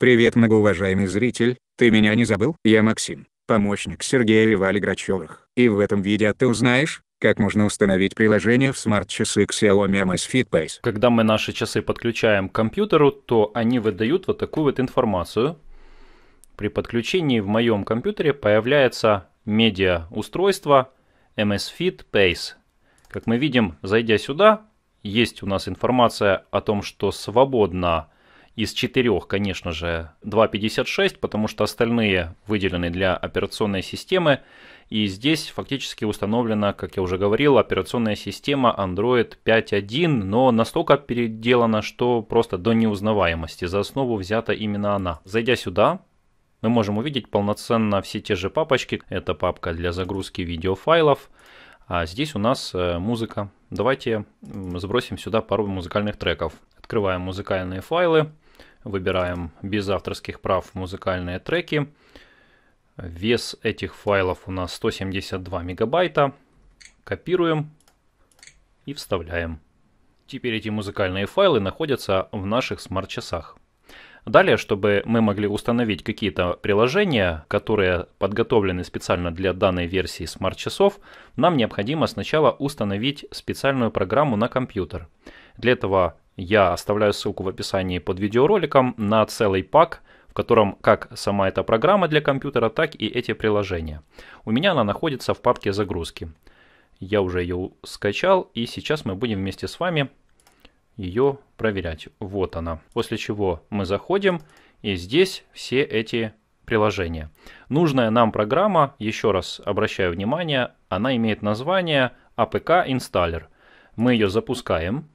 Привет многоуважаемый зритель, ты меня не забыл? Я Максим, помощник Сергея и Грачевых. И в этом видео ты узнаешь, как можно установить приложение в смарт-часы Xiaomi Amazfit Base. Когда мы наши часы подключаем к компьютеру, то они выдают вот такую вот информацию. При подключении в моем компьютере появляется медиа-устройство MSFit Base. Как мы видим, зайдя сюда, есть у нас информация о том, что свободно из четырех, конечно же, 2.56, потому что остальные выделены для операционной системы. И здесь фактически установлена, как я уже говорил, операционная система Android 5.1, но настолько переделана, что просто до неузнаваемости. За основу взята именно она. Зайдя сюда, мы можем увидеть полноценно все те же папочки. Это папка для загрузки видеофайлов. А здесь у нас э, музыка. Давайте сбросим сюда пару музыкальных треков. Открываем музыкальные файлы. Выбираем без авторских прав музыкальные треки. Вес этих файлов у нас 172 мегабайта. Копируем и вставляем. Теперь эти музыкальные файлы находятся в наших смарт-часах. Далее, чтобы мы могли установить какие-то приложения, которые подготовлены специально для данной версии смарт-часов, нам необходимо сначала установить специальную программу на компьютер. Для этого я оставляю ссылку в описании под видеороликом на целый пак, в котором как сама эта программа для компьютера, так и эти приложения. У меня она находится в папке загрузки. Я уже ее скачал, и сейчас мы будем вместе с вами ее проверять. Вот она. После чего мы заходим, и здесь все эти приложения. Нужная нам программа, еще раз обращаю внимание, она имеет название APK Installer. Мы ее запускаем,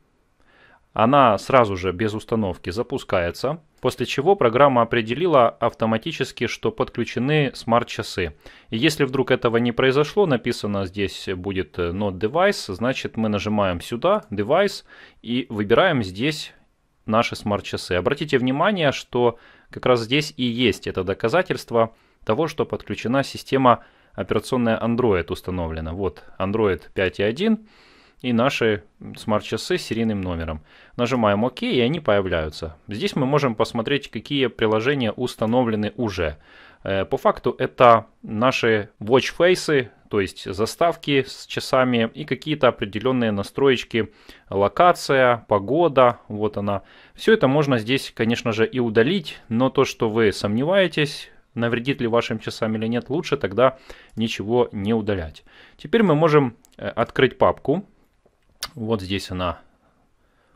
она сразу же без установки запускается, после чего программа определила автоматически, что подключены смарт-часы. И если вдруг этого не произошло, написано здесь будет э, not device, значит мы нажимаем сюда device и выбираем здесь наши смарт-часы. Обратите внимание, что как раз здесь и есть это доказательство того, что подключена система операционная Android установлена. Вот Android 5.1 и наши смарт-часы с серийным номером. Нажимаем ОК, и они появляются. Здесь мы можем посмотреть, какие приложения установлены уже. Э, по факту это наши watch faces то есть заставки с часами и какие-то определенные настроечки, локация, погода, вот она. Все это можно здесь, конечно же, и удалить, но то, что вы сомневаетесь, навредит ли вашим часам или нет, лучше тогда ничего не удалять. Теперь мы можем э, открыть папку вот здесь она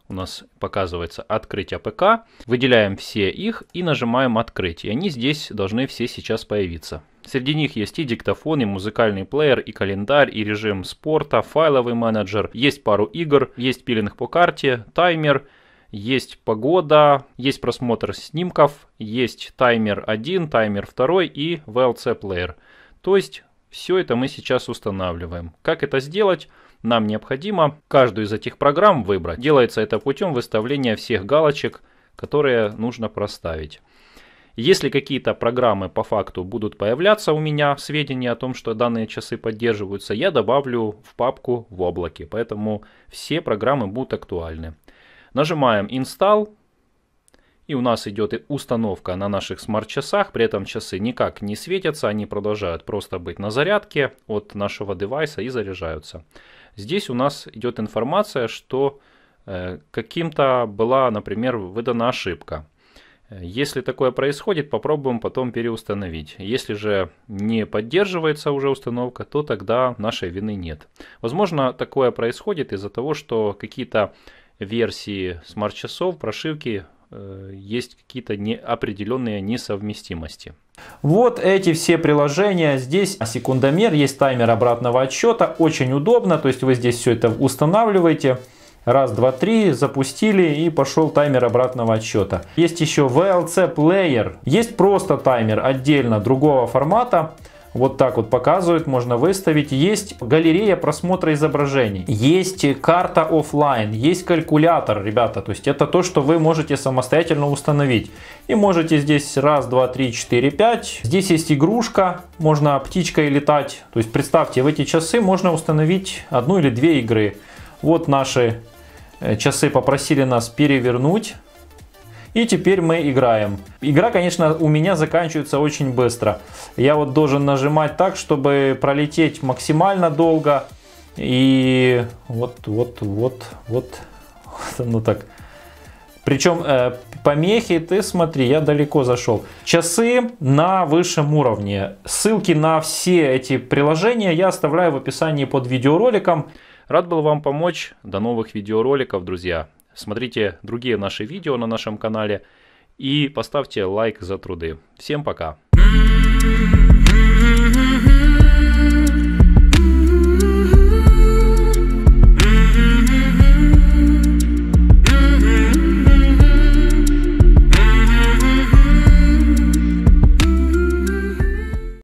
у нас показывается «Открыть АПК». Выделяем все их и нажимаем «Открыть». И они здесь должны все сейчас появиться. Среди них есть и диктофон, и музыкальный плеер, и календарь, и режим спорта, файловый менеджер. Есть пару игр, есть пилинг по карте, таймер, есть погода, есть просмотр снимков, есть таймер 1, таймер 2 и VLC плеер. То есть все это мы сейчас устанавливаем. Как это сделать? Нам необходимо каждую из этих программ выбрать. Делается это путем выставления всех галочек, которые нужно проставить. Если какие-то программы по факту будут появляться у меня, сведения о том, что данные часы поддерживаются, я добавлю в папку в облаке. Поэтому все программы будут актуальны. Нажимаем Install и у нас идет установка на наших смарт-часах, при этом часы никак не светятся, они продолжают просто быть на зарядке от нашего девайса и заряжаются. Здесь у нас идет информация, что э, каким-то была, например, выдана ошибка. Если такое происходит, попробуем потом переустановить. Если же не поддерживается уже установка, то тогда нашей вины нет. Возможно, такое происходит из-за того, что какие-то версии смарт-часов, прошивки Э, есть какие-то не, определенные несовместимости. Вот эти все приложения. Здесь секундомер, есть таймер обратного отсчета. Очень удобно, то есть вы здесь все это устанавливаете. Раз, два, три, запустили и пошел таймер обратного отсчета. Есть еще VLC Player. Есть просто таймер отдельно другого формата. Вот так вот показывают, можно выставить. Есть галерея просмотра изображений, есть карта офлайн, есть калькулятор, ребята. То есть это то, что вы можете самостоятельно установить. И можете здесь раз, два, три, четыре, пять. Здесь есть игрушка, можно птичкой летать. То есть представьте, в эти часы можно установить одну или две игры. Вот наши э, часы попросили нас перевернуть. И теперь мы играем. Игра, конечно, у меня заканчивается очень быстро. Я вот должен нажимать так, чтобы пролететь максимально долго. И вот, вот, вот, вот, вот оно ну так. Причем э, помехи, ты смотри, я далеко зашел. Часы на высшем уровне. Ссылки на все эти приложения я оставляю в описании под видеороликом. Рад был вам помочь. До новых видеороликов, друзья смотрите другие наши видео на нашем канале и поставьте лайк за труды. Всем пока! thank you